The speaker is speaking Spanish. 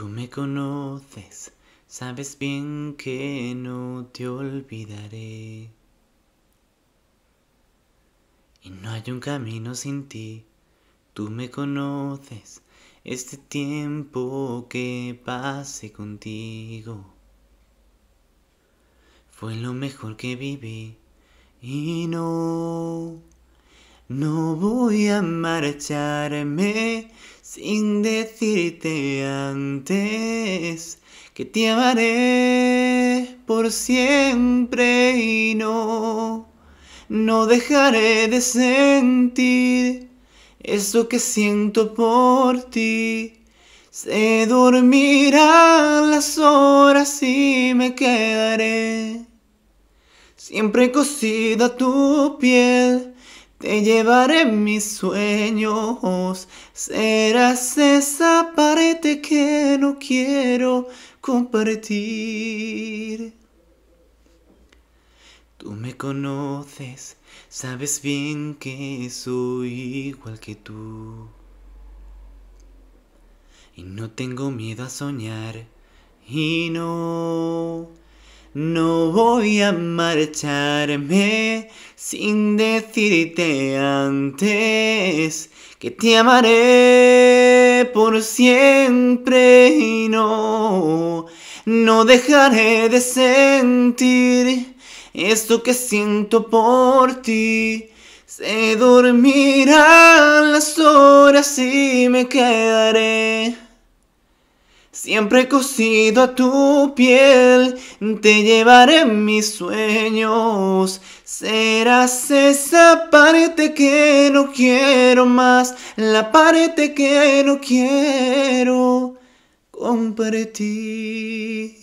Tú me conoces, sabes bien que no te olvidaré. Y no hay un camino sin ti, tú me conoces, este tiempo que pasé contigo. Fue lo mejor que viví y no, no voy a marcharme sin decirte antes que te amaré por siempre y no, no dejaré de sentir eso que siento por ti. Se dormirán las horas y me quedaré siempre cosida tu piel te llevaré mis sueños, serás esa pared que no quiero compartir. Tú me conoces, sabes bien que soy igual que tú. Y no tengo miedo a soñar, y no no voy a marcharme sin decirte antes que te amaré por siempre y no, no dejaré de sentir esto que siento por ti. Se dormirán las horas y me quedaré. Siempre he cosido a tu piel, te llevaré en mis sueños. Serás esa pared que no quiero más, la pared que no quiero compartir.